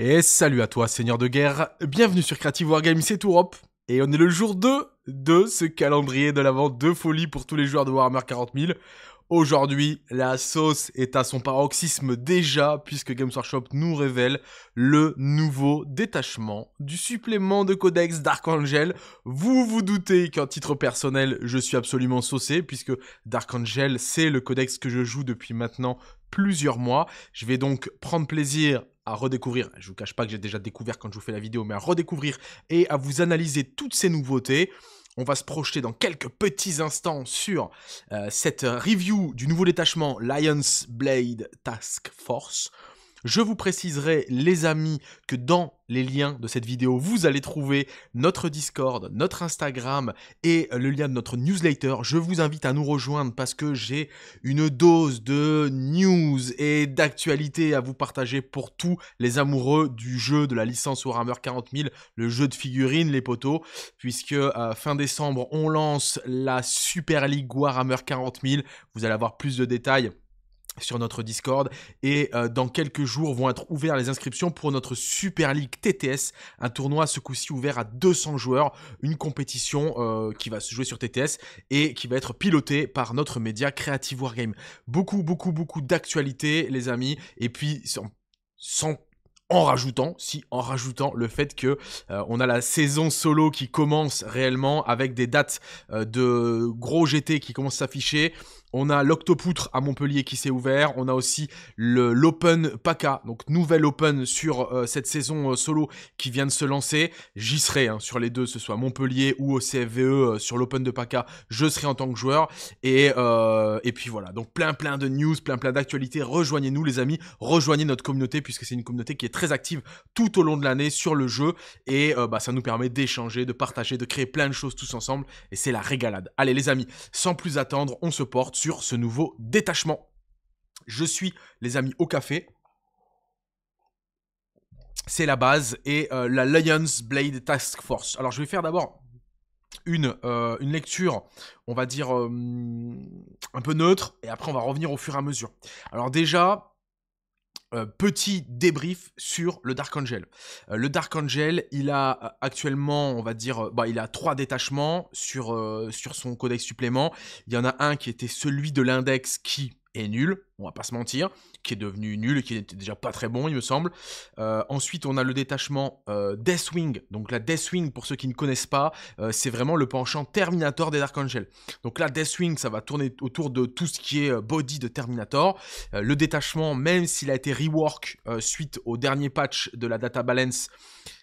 Et salut à toi, seigneur de guerre. Bienvenue sur Creative Wargame, c'est Europe. Et on est le jour 2 de ce calendrier de la vente de folie pour tous les joueurs de Warhammer 40 000. Aujourd'hui, la sauce est à son paroxysme déjà, puisque Games Workshop nous révèle le nouveau détachement du supplément de codex Dark Angel. Vous vous doutez qu'en titre personnel, je suis absolument saucé, puisque Dark Angel, c'est le codex que je joue depuis maintenant plusieurs mois. Je vais donc prendre plaisir à redécouvrir, je vous cache pas que j'ai déjà découvert quand je vous fais la vidéo, mais à redécouvrir et à vous analyser toutes ces nouveautés. On va se projeter dans quelques petits instants sur euh, cette review du nouveau détachement Lions Blade Task Force. Je vous préciserai, les amis, que dans les liens de cette vidéo, vous allez trouver notre Discord, notre Instagram et le lien de notre newsletter. Je vous invite à nous rejoindre parce que j'ai une dose de news et d'actualité à vous partager pour tous les amoureux du jeu de la licence Warhammer 40 000, le jeu de figurines, les poteaux, puisque euh, fin décembre, on lance la Super League Warhammer 40 000. Vous allez avoir plus de détails sur notre Discord. Et euh, dans quelques jours vont être ouverts les inscriptions pour notre Super League TTS, un tournoi ce coup-ci ouvert à 200 joueurs, une compétition euh, qui va se jouer sur TTS et qui va être pilotée par notre média Creative Wargame. Beaucoup, beaucoup, beaucoup d'actualités, les amis. Et puis, en rajoutant, si en rajoutant le fait que euh, on a la saison solo qui commence réellement avec des dates de gros GT qui commencent à s'afficher, on a l'Octopoutre à Montpellier qui s'est ouvert. On a aussi l'Open PACA, donc nouvelle Open sur euh, cette saison euh, solo qui vient de se lancer. J'y serai hein, sur les deux, ce soit Montpellier ou au CFVE euh, sur l'Open de PACA. Je serai en tant que joueur. Et, et puis voilà, donc plein plein de news, plein plein d'actualités. Rejoignez-nous les amis, rejoignez notre communauté puisque c'est une communauté qui est très active tout au long de l'année sur le jeu. Et bah, ça nous permet d'échanger, de partager, de créer plein de choses tous ensemble. Et c'est la régalade. Allez les amis, sans plus attendre, on se porte sur ce nouveau détachement. Je suis, les amis, au café. C'est la base et euh, la Lions Blade Task Force. Alors je vais faire d'abord une, euh, une, lecture, on va dire, euh, un peu neutre, et après on va revenir au fur et à mesure. Alors déjà, euh, petit débrief sur le Dark Angel. Euh, le Dark Angel, il a euh, actuellement, on va dire, bah, il a trois détachements sur, sur son codex supplément. Il y en a un qui était celui de l'index qui nul, on va pas se mentir, qui est devenu nul et qui n'était déjà pas très bon, il me semble. Euh, ensuite, on a le détachement euh, Deathwing. Donc la Deathwing, pour ceux qui ne connaissent pas, euh, c'est vraiment le penchant Terminator des Dark Angel. Donc là, Deathwing, ça va tourner autour de tout ce qui est body de Terminator. le détachement, même s'il a été rework suite au dernier patch de la Data Balance,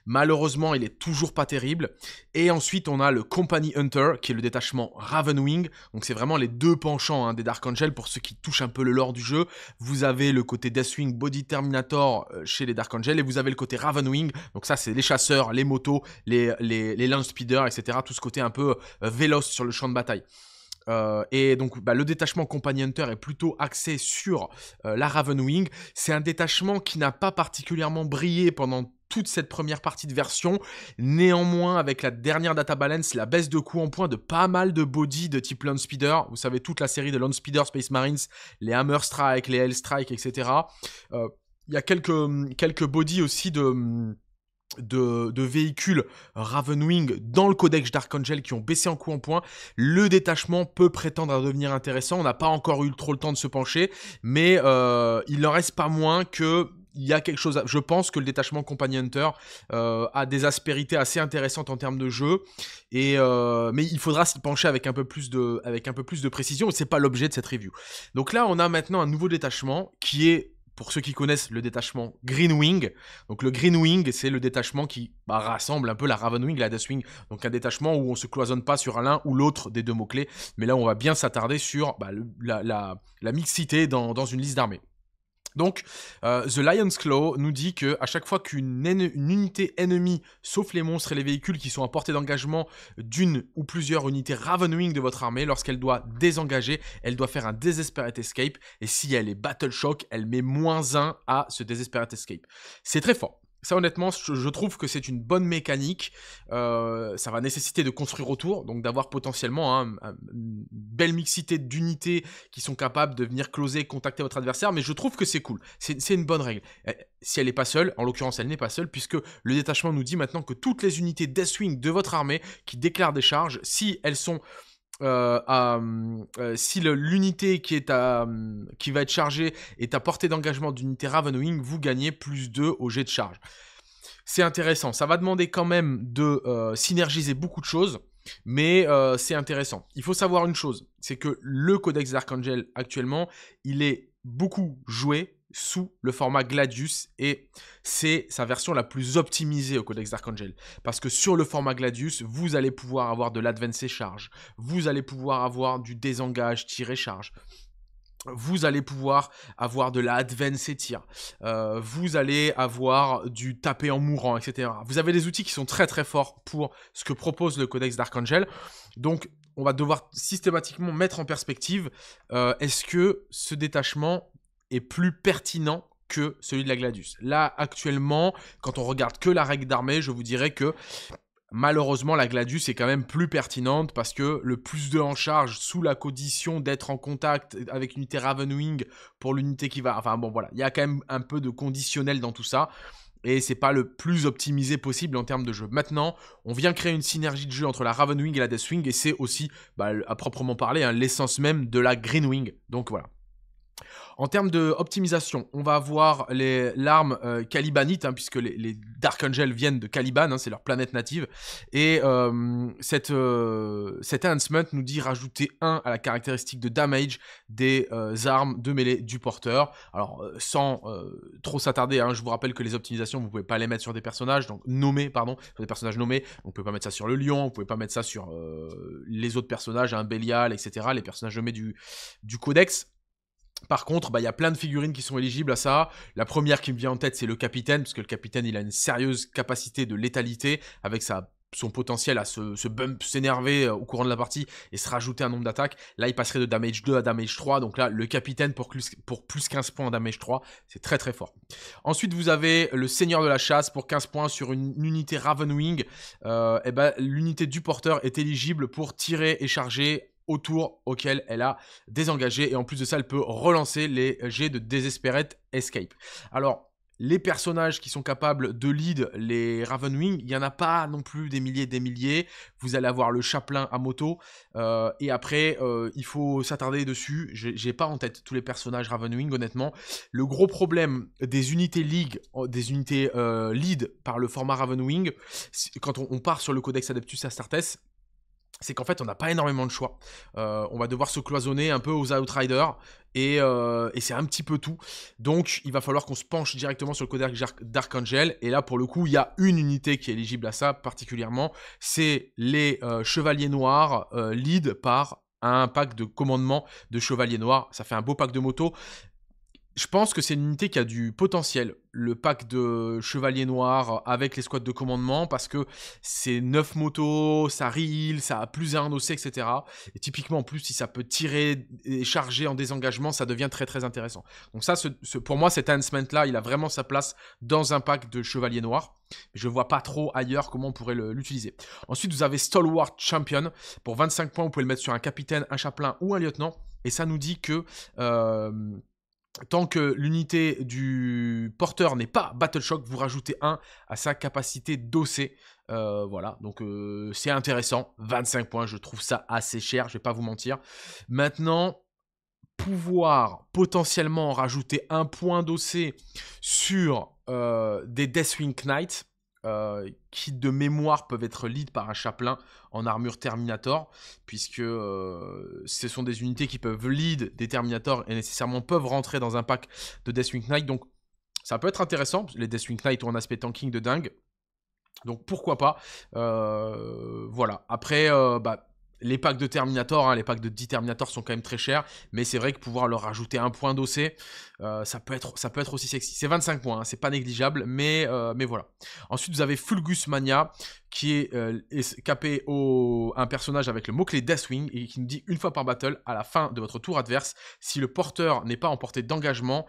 Malheureusement, il est toujours pas terrible. Et ensuite, on a le Company Hunter, qui est le détachement Ravenwing. Donc c'est vraiment les deux penchants hein, des Dark Angel pour ceux qui touchent un peu le lore du jeu. Vous avez le côté Deathwing Body Terminator euh, chez les Dark Angel et vous avez le côté Ravenwing. Donc ça, c'est les chasseurs, les motos, les, les, Speeders, etc. Tout ce côté un peu euh, véloce sur le champ de bataille. Euh, et donc bah, le détachement Company Hunter est plutôt axé sur euh, la Ravenwing. C'est un détachement qui n'a pas particulièrement brillé pendant toute cette première partie de version. Néanmoins, avec la dernière data balance, la baisse de coût en point de pas mal de body de type Land Speeder, vous savez toute la série de Lone Speeder Space Marines, les Hammer Strike, les Hell Strike, etc. Euh, il y a quelques, quelques aussi de de, véhicules Ravenwing dans le codex Dark Angel qui ont baissé en coup en point. Le détachement peut prétendre à devenir intéressant. On n'a pas encore eu trop le temps de se pencher, mais euh, il n'en reste pas moins que il y a quelque chose. À... Je pense que le détachement Company Hunter euh, a des aspérités assez intéressantes en termes de jeu, euh, mais il faudra s'y pencher avec un peu plus de, avec un peu plus de précision. Et c'est pas l'objet de cette review. Donc là, on a maintenant un nouveau détachement qui est pour ceux qui connaissent le détachement Green Wing. Donc le Green Wing, c'est le détachement qui bah, rassemble un peu la Raven Wing, la Death Wing. Donc un détachement où on ne se cloisonne pas sur l'un ou l'autre des deux mots-clés. Mais là, on va bien s'attarder sur bah, la, mixité dans, dans une liste d'armées. Donc, euh, The Lion's Claw nous dit que à chaque fois qu'une unité ennemie, sauf les monstres et les véhicules qui sont à portée d'engagement d'une ou plusieurs unités Ravenwing de votre armée, lorsqu'elle doit désengager, elle doit faire un Desperate Escape, et si elle est Battle Shock, elle met moins 1 à ce Desperate Escape. C'est très fort. Ça, honnêtement, je trouve que c'est une bonne mécanique. Euh, ça va nécessiter de construire autour, donc d'avoir potentiellement hein, une belle mixité d'unités qui sont capables de venir closer, contacter votre adversaire. Mais je trouve que c'est cool. C'est une bonne règle. Eh, si elle n'est pas seule, en l'occurrence, elle n'est pas seule, puisque le détachement nous dit maintenant que toutes les unités Deathwing de votre armée qui déclarent des charges, si elles sont euh, euh, si l'unité qui, euh, qui va être chargée est à portée d'engagement d'unité Ravenwing, vous gagnez plus 2 au jet de charge. C'est intéressant. Ça va demander quand même de synergiser beaucoup de choses, mais c'est intéressant. Il faut savoir une chose, c'est que le codex d'Archangel actuellement, il est beaucoup joué sous le format Gladius et c'est sa version la plus optimisée au codex d'Archangel. Parce que sur le format Gladius, vous allez pouvoir avoir de et charge, vous allez pouvoir avoir du désengage tiré charge, vous allez pouvoir avoir de l'advance et tir, euh, vous allez avoir du taper en mourant, etc. Vous avez des outils qui sont très très forts pour ce que propose le codex d'Archangel. Donc on va devoir systématiquement mettre en perspective euh, est-ce que ce détachement est plus pertinent que celui de la Gladius. Là, actuellement, quand on regarde que la règle d'armée, je vous dirais que malheureusement, la Gladius est quand même plus pertinente parce que le plus de en charge sous la condition d'être en contact avec une Ravenwing pour l'unité qui va... Enfin bon, voilà, il y a quand même un peu de conditionnel dans tout ça. Et c'est pas le plus optimisé possible en termes de jeu. Maintenant, on vient créer une synergie de jeu entre la Ravenwing et la Deathwing, et c'est aussi, bah, à proprement parler, hein, l'essence même de la Greenwing. Donc voilà. En termes d'optimisation, on va avoir l'arme euh, Calibanite, hein, puisque les, Dark Angels viennent de Caliban, hein, c'est leur planète native. Et euh, cette, euh, cet enhancement nous dit rajouter 1 à la caractéristique de damage des armes de mêlée du porteur. Alors, sans trop s'attarder, hein, je vous rappelle que les optimisations, vous ne pouvez pas les mettre sur des personnages, donc nommés, pardon, sur des personnages nommés. On ne peut pas mettre ça sur le lion, vous ne pouvez pas mettre ça sur les autres personnages, un Bélial, etc., les personnages nommés du, du codex. Par contre, bah, il y a plein de figurines qui sont éligibles à ça. La première qui me vient en tête, c'est le capitaine, parce que le capitaine, il a une sérieuse capacité de létalité avec sa son potentiel à se, bump, s'énerver euh, au courant de la partie et se rajouter un nombre d'attaques. Là, il passerait de damage 2 à damage 3. Donc là, le capitaine pour plus, pour plus 15 points en damage 3, c'est très très fort. Ensuite, vous avez le seigneur de la chasse pour 15 points sur une unité Ravenwing. Euh, et eh ben, l'unité du porteur est éligible pour tirer et charger autour auquel elle a désengagé. Et en plus de ça, elle peut relancer les jets de désespérette escape. Alors, les personnages qui sont capables de lead les Ravenwing, il n'y en a pas non plus des milliers des milliers. Vous allez avoir le chaplain à moto. Euh, et après, euh, il faut s'attarder dessus. J'ai pas en tête tous les personnages Ravenwing, honnêtement. Le gros problème des unités League, des unités euh, lead par le format Ravenwing, quand on, on part sur le Codex Adeptus Astartes, c'est qu'en fait, on n'a pas énormément de choix. Euh, on va devoir se cloisonner un peu aux outriders. Euh, et, c'est un petit peu tout. Donc, il va falloir qu'on se penche directement sur le codec d'Archangel. Et là, pour le coup, il y a une unité qui est éligible à ça particulièrement. C'est les euh, Chevaliers Noirs, lead par un pack de commandement de Chevaliers Noirs. Ça fait un beau pack de motos. Je pense que c'est une unité qui a du potentiel. Le pack de Chevalier Noir avec les squads de commandement, parce que c'est 9 motos, ça reel, ça a plus à un etc. Et typiquement, en plus, si ça peut tirer et charger en désengagement, ça devient très très intéressant. Donc ça, pour moi, cet enhancement-là, il a vraiment sa place dans un pack de Chevalier Noir. Je ne vois pas trop ailleurs comment on pourrait l'utiliser. Ensuite, vous avez Stalwart Champion. Pour 25 points, vous pouvez le mettre sur un capitaine, un chaplain ou un lieutenant. Et ça nous dit que... Euh, Tant que l'unité du porteur n'est pas Battle Shock, vous rajoutez un à sa capacité d'ossé. Euh, voilà, donc euh, c'est intéressant. 25 points, je trouve ça assez cher, je ne vais pas vous mentir. Maintenant, pouvoir potentiellement rajouter un point d'ossé sur euh, des Deathwing Knights, euh, qui de mémoire peuvent être lead par un chaplain en armure Terminator, puisque euh, ce sont des unités qui peuvent lead des terminators et nécessairement peuvent rentrer dans un pack de Deathwing Knight. Donc ça peut être intéressant, les Deathwing Knight ont un aspect tanking de dingue. Donc pourquoi pas. Euh, voilà. Après, bah, les packs de Terminator, hein, les packs de 10 Terminator sont quand même très chers, mais c'est vrai que pouvoir leur rajouter un point d'OC, euh, ça, peut être, ça peut être aussi sexy. C'est 25 points, hein, c'est pas négligeable, mais, euh, mais voilà. Ensuite, vous avez Fulgus Mania, qui euh, est capé au un personnage avec le mot-clé Deathwing, et qui nous dit une fois par battle, à la fin de votre tour adverse, si le porteur n'est pas en portée d'engagement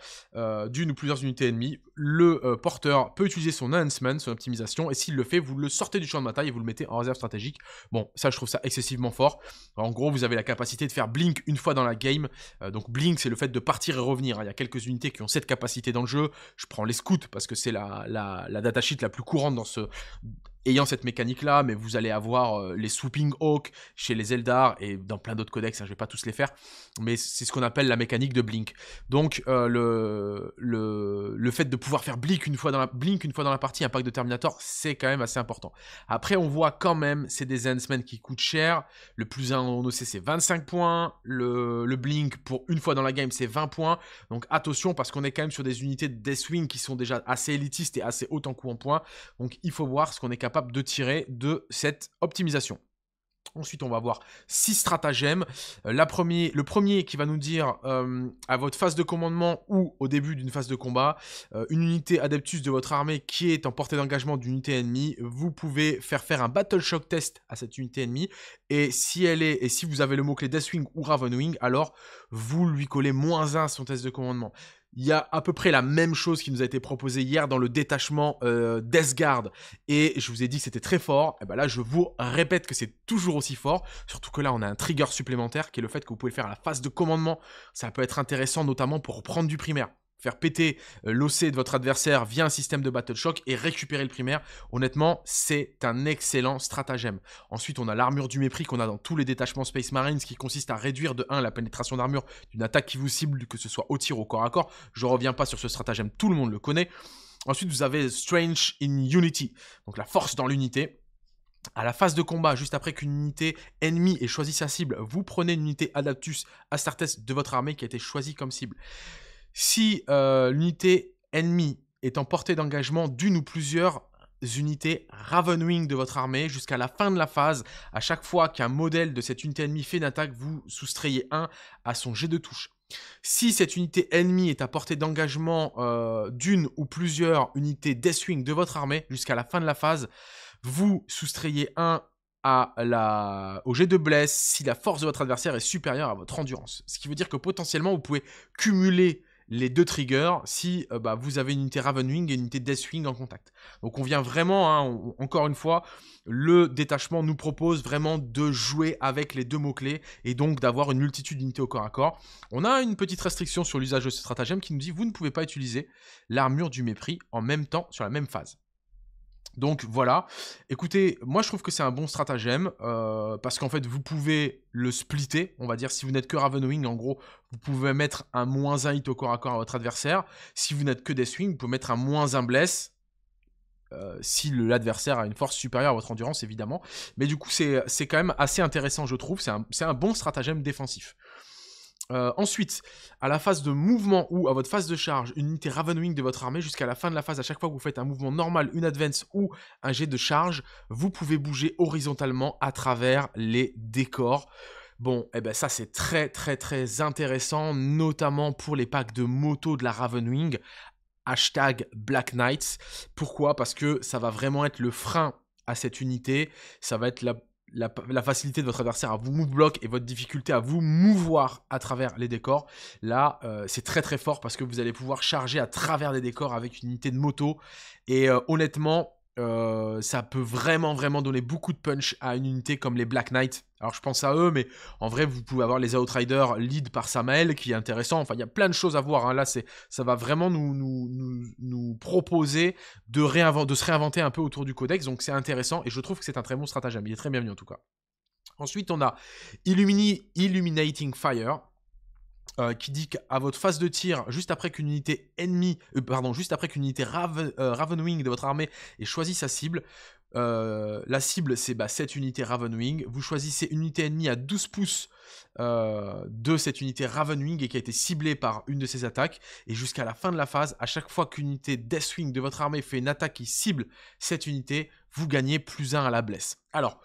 d'une ou plusieurs unités ennemies, le porteur peut utiliser son enhancement, son optimisation, et s'il le fait, vous le sortez du champ de bataille et vous le mettez en réserve stratégique. Bon, ça je trouve ça excessivement fort. En gros, vous avez la capacité de faire Blink une fois dans la game. Euh, donc Blink, c'est le fait de partir et revenir. Il y a quelques unités qui ont cette capacité dans le jeu. Je prends les scouts parce que c'est la, la, la datasheet la plus courante dans ce ayant cette mécanique-là, mais vous allez avoir euh, les Swooping Hawk chez les Eldar et dans plein d'autres codex, je hein, je vais pas tous les faire, mais c'est ce qu'on appelle la mécanique de Blink. Donc euh, le, le, fait de pouvoir faire Blink une fois dans la, Blink une fois dans la partie, un pack de Terminator, c'est quand même assez important. Après, on voit quand même, c'est des Endsmen qui coûtent cher, le plus 1 en sait, c'est 25 points, le, Blink pour une fois dans la game c'est 20 points, donc attention parce qu'on est quand même sur des unités de Deathwing qui sont déjà assez élitistes et assez hautes en coût en points, donc il faut voir ce qu'on est capable de tirer de cette optimisation. Ensuite, on va voir six stratagèmes. Euh, la premier, le premier qui va nous dire euh, à votre phase de commandement ou au début d'une phase de combat, euh, une unité adeptus de votre armée qui est en portée d'engagement d'une unité ennemie, vous pouvez faire faire un battle shock test à cette unité ennemie. Et si elle est, et si vous avez le mot clé Deathwing ou Ravenwing, alors vous lui collez moins 1 à son test de commandement il y a à peu près la même chose qui nous a été proposée hier dans le détachement euh, Guard. Et je vous ai dit que c'était très fort. Et eh ben là, je vous répète que c'est toujours aussi fort. Surtout que là, on a un trigger supplémentaire qui est le fait que vous pouvez faire la phase de commandement. Ça peut être intéressant, notamment pour prendre du primaire faire péter euh, l'OC de votre adversaire via un système de battle shock et récupérer le primaire. Honnêtement, c'est un excellent stratagème. Ensuite, on a l'armure du mépris qu'on a dans tous les détachements Space Marines qui consiste à réduire de 1 la pénétration d'armure d'une attaque qui vous cible, que ce soit au tir ou au corps à corps. Je reviens pas sur ce stratagème, tout le monde le connaît. Ensuite, vous avez Strange in Unity, donc la force dans l'unité. À la phase de combat, juste après qu'une unité ennemie ait choisi sa cible, vous prenez une unité Adaptus Astartes de votre armée qui a été choisie comme cible. Si euh, l'unité ennemie est en portée d'engagement d'une ou plusieurs unités Ravenwing de votre armée jusqu'à la fin de la phase. À chaque fois qu'un modèle de cette unité ennemie fait une attaque, vous soustrayez un à son jet de touche. Si cette unité ennemie est à portée d'engagement euh, d'une ou plusieurs unités Deathwing de votre armée jusqu'à la fin de la phase, vous soustrayez un à la... au jet de blesse si la force de votre adversaire est supérieure à votre endurance. Ce qui veut dire que potentiellement vous pouvez cumuler les deux triggers si euh, bah, vous avez une unité Ravenwing et une unité Deathwing en contact. Donc on vient vraiment, hein, encore une fois, le détachement nous propose vraiment de jouer avec les deux mots-clés et donc d'avoir une multitude d'unités au corps à corps. On a une petite restriction sur l'usage de ce stratagème qui nous dit vous ne pouvez pas utiliser l'armure du mépris en même temps sur la même phase. Donc voilà. Écoutez, moi je trouve que c'est un bon stratagème euh, parce qu'en fait vous pouvez le splitter, on va dire si vous n'êtes que Ravenwing, en gros, vous pouvez mettre un moins 1 hit au corps à corps à votre adversaire. Si vous n'êtes que Deathwing, vous pouvez mettre un moins 1 bless. Euh, si l'adversaire a une force supérieure à votre endurance, évidemment. Mais du coup, c'est quand même assez intéressant, je trouve. C'est un, un bon stratagème défensif. Euh, ensuite, à la phase de mouvement ou à votre phase de charge, une unité Ravenwing de votre armée jusqu'à la fin de la phase, à chaque fois que vous faites un mouvement normal, une advance ou un jet de charge, vous pouvez bouger horizontalement à travers les décors. Bon, et eh ben ça c'est très très très intéressant, notamment pour les packs de moto de la Ravenwing. Hashtag Black Knights. Pourquoi Parce que ça va vraiment être le frein à cette unité. Ça va être la la, facilité de votre adversaire à vous move block et votre difficulté à vous mouvoir à travers les décors. Là, euh, c'est très très fort parce que vous allez pouvoir charger à travers des décors avec une unité de moto. Et euh, honnêtement, euh, ça peut vraiment vraiment donner beaucoup de punch à une unité comme les Black Knight. Alors je pense à eux, mais en vrai vous pouvez avoir les Outriders lead par Samael qui est intéressant. Enfin il y a plein de choses à voir. Hein. Là ça va vraiment nous, proposer de, de se réinventer un peu autour du codex. Donc c'est intéressant et je trouve que c'est un très bon stratagème. Il est très bien bienvenu en tout cas. Ensuite on a Illumini, Illuminating Fire. Euh, qui dit qu'à votre phase de tir, juste après qu'une unité ennemie, euh, pardon, juste après qu'une unité euh, Ravenwing de votre armée ait choisi sa cible, la cible c'est bah, cette unité Ravenwing, vous choisissez une unité ennemie à 12 pouces de cette unité Ravenwing et qui a été ciblée par une de ses attaques, et jusqu'à la fin de la phase, à chaque fois qu'une unité Deathwing de votre armée fait une attaque qui cible cette unité, vous gagnez plus 1 à la blesse. Alors,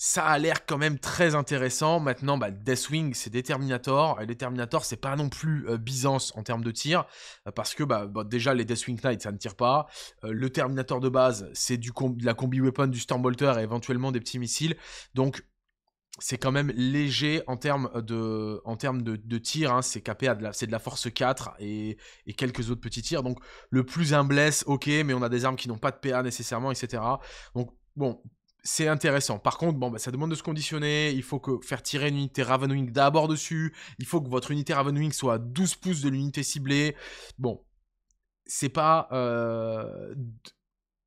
ça a l'air quand même très intéressant. Maintenant, bah, Deathwing, c'est Determinator. Et Determinator, c'est pas non plus euh, Byzance en termes de tir. Euh, parce que bah, déjà, les Deathwing Knight, ça ne tire pas. Euh, le Terminator de base, c'est du de la combi weapon du Stormbolter et éventuellement des petits missiles. Donc, c'est quand même léger en termes de, en termes de, de tir. Hein. c'est capé, c'est de la force 4 et, et, quelques autres petits tirs. Donc, le plus un bless, ok, mais on a des armes qui n'ont pas de PA nécessairement, etc. Donc, bon, c'est intéressant. Par contre, bon, bah, ça demande de se conditionner. Il faut que faire tirer une unité Ravenwing d'abord dessus. Il faut que votre unité Ravenwing soit à 12 pouces de l'unité ciblée. Bon, c'est pas. Euh,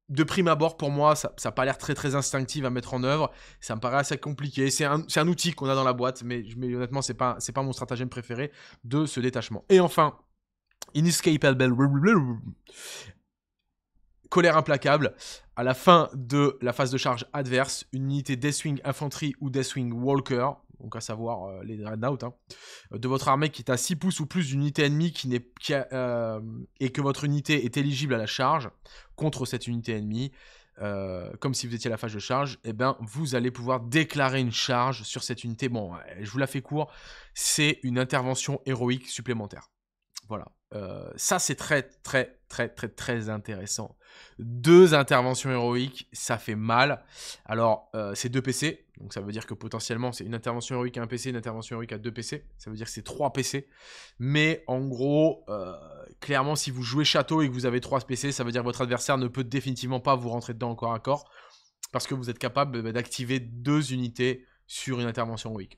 de prime abord, pour moi, ça n'a pas l'air très très instinctif à mettre en œuvre. Ça me paraît assez compliqué. C'est un, outil qu'on a dans la boîte, mais, honnêtement, c'est pas, pas mon stratagème préféré de ce détachement. Et enfin, Inescapable colère implacable. À la fin de la phase de charge adverse, une unité Deathwing Infanterie ou Deathwing Walker, donc à savoir euh, les Dreadnought, hein, euh, de votre armée qui est à 6 pouces ou plus d'une unité ennemie qui n'est, euh, et que votre unité est éligible à la charge contre cette unité ennemie, comme si vous étiez à la phase de charge, eh ben, vous allez pouvoir déclarer une charge sur cette unité. Bon, je vous la fais court, c'est une intervention héroïque supplémentaire. Voilà. Euh, ça, c'est très, très, très, très, très intéressant. Deux interventions héroïques, ça fait mal. Alors, euh, c'est deux PC, donc ça veut dire que potentiellement, c'est une intervention héroïque à un PC, une intervention héroïque à deux PC. Ça veut dire que c'est trois PC. Mais en gros, euh, clairement, si vous jouez château et que vous avez trois PC, ça veut dire que votre adversaire ne peut définitivement pas vous rentrer dedans encore à corps, parce que vous êtes capable bah, d'activer deux unités sur une intervention héroïque.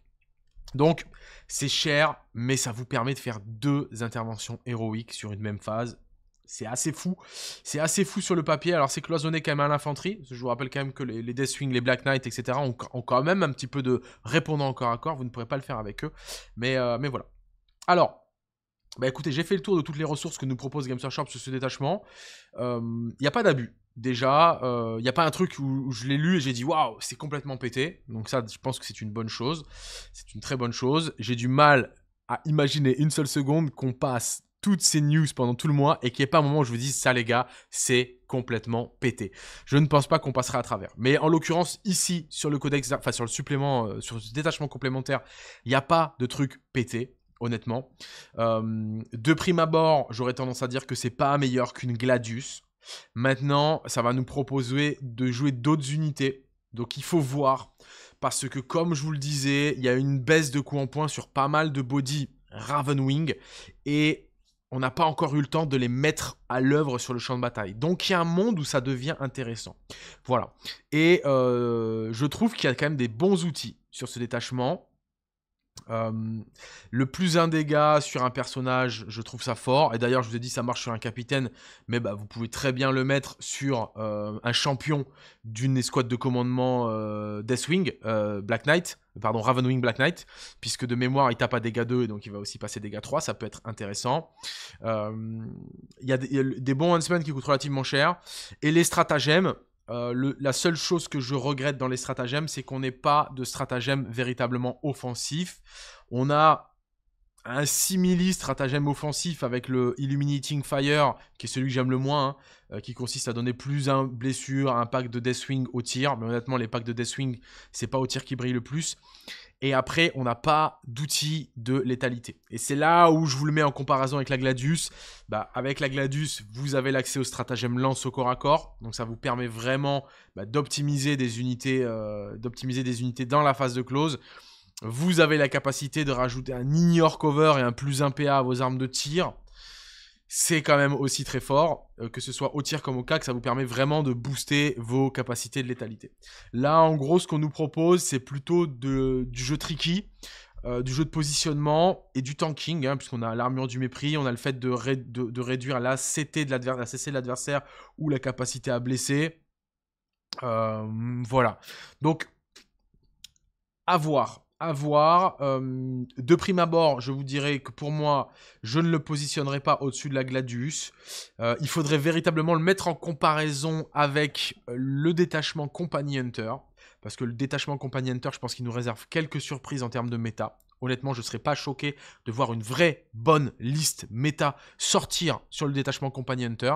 Donc, c'est cher, mais ça vous permet de faire deux interventions héroïques sur une même phase. C'est assez fou. C'est assez fou sur le papier. Alors, c'est cloisonné quand même à l'infanterie. Je vous rappelle quand même que les, Deathwing, les Black Knight, etc. Ont, quand même un petit peu de répondant encore à corps. Vous ne pourrez pas le faire avec eux. Mais, euh, mais voilà. Alors, bah écoutez, j'ai fait le tour de toutes les ressources que nous propose Games Workshop sur ce détachement. Il euh, n'y a pas d'abus. Déjà, il euh, n'y a pas un truc où, je l'ai lu et j'ai dit waouh, c'est complètement pété. Donc ça, je pense que c'est une bonne chose. C'est une très bonne chose. J'ai du mal à imaginer une seule seconde qu'on passe toutes ces news pendant tout le mois et qu'il n'y ait pas un moment où je vous dise ça les gars, c'est complètement pété. Je ne pense pas qu'on passera à travers. Mais en l'occurrence, ici, sur le codex, enfin sur le supplément, euh, sur le détachement complémentaire, il n'y a pas de truc pété honnêtement. Euh, de prime abord, j'aurais tendance à dire que c'est pas meilleur qu'une Gladius. Maintenant, ça va nous proposer de jouer d'autres unités. Donc il faut voir, parce que comme je vous le disais, il y a une baisse de coups en point sur pas mal de body Ravenwing, et on n'a pas encore eu le temps de les mettre à l'œuvre sur le champ de bataille. Donc il y a un monde où ça devient intéressant. Voilà. Et euh, je trouve qu'il y a quand même des bons outils sur ce détachement. Euh, le plus un dégât sur un personnage, je trouve ça fort. Et d'ailleurs, je vous ai dit, ça marche sur un capitaine, mais bah, vous pouvez très bien le mettre sur euh, un champion d'une escouade de commandement euh, Deathwing, Black Knight, pardon, Ravenwing Black Knight, puisque de mémoire, il tape à dégâts 2, et donc il va aussi passer dégâts 3, ça peut être intéressant. Il y, a des bons huntsmen qui coûtent relativement cher. Et les stratagèmes, euh, la seule chose que je regrette dans les stratagèmes, c'est qu'on n'ait pas de stratagème véritablement offensif. On a un simili stratagème offensif avec le Illuminating Fire, qui est celui que j'aime le moins, hein, euh, qui consiste à donner plus un blessure, un pack de Deathwing au tir. Mais honnêtement, les packs de Deathwing, c'est pas au tir qui brille le plus et après on n'a pas d'outil de létalité. Et c'est là où je vous le mets en comparaison avec la Gladius. Bah, avec la Gladius, vous avez l'accès au stratagème lance au corps à corps, donc ça vous permet vraiment bah, d'optimiser des unités, euh, d'optimiser des unités dans la phase de close. Vous avez la capacité de rajouter un ignore cover et un plus 1 PA à vos armes de tir c'est quand même aussi très fort, euh, que ce soit au tir comme au cac, ça vous permet vraiment de booster vos capacités de létalité. Là, en gros, ce qu'on nous propose, c'est plutôt du jeu tricky, euh, du jeu de positionnement et du tanking, hein, puisqu'on a l'armure du mépris, on a le fait de, réduire la CT de l'adversaire, la CC de l'adversaire ou la capacité à blesser. Euh, voilà. Donc, à voir. Avoir de prime abord, je vous dirais que pour moi, je ne le positionnerai pas au-dessus de la Gladius. Euh, il faudrait véritablement le mettre en comparaison avec le détachement Company Hunter. Parce que le détachement Company Hunter, je pense qu'il nous réserve quelques surprises en termes de méta. Honnêtement, je ne serais pas choqué de voir une vraie bonne liste méta sortir sur le détachement Company Hunter.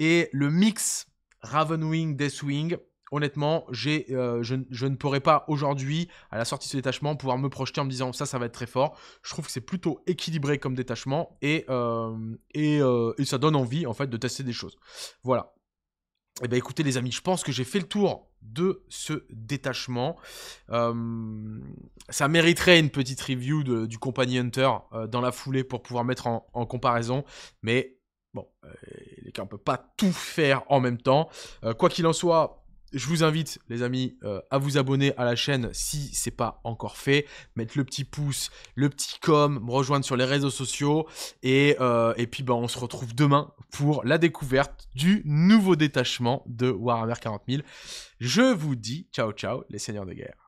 Et le mix Ravenwing, Deathwing, honnêtement, euh, je, ne pourrais pas aujourd'hui, à la sortie de ce détachement, pouvoir me projeter en me disant ça, ça va être très fort. Je trouve que c'est plutôt équilibré comme détachement et, euh, euh, ça donne envie en fait de tester des choses. Voilà. Eh bien écoutez les amis, je pense que j'ai fait le tour de ce détachement. ça mériterait une petite review du Company Hunter dans la foulée pour pouvoir mettre en, comparaison. Mais bon, les on ne peut pas tout faire en même temps. quoi qu'il en soit, je vous invite, les amis, euh, à vous abonner à la chaîne si c'est pas encore fait. Mettre le petit pouce, le petit com, me rejoindre sur les réseaux sociaux. Et, euh, et puis, bah, on se retrouve demain pour la découverte du nouveau détachement de Warhammer 40 000. Je vous dis ciao, ciao, les seigneurs de guerre.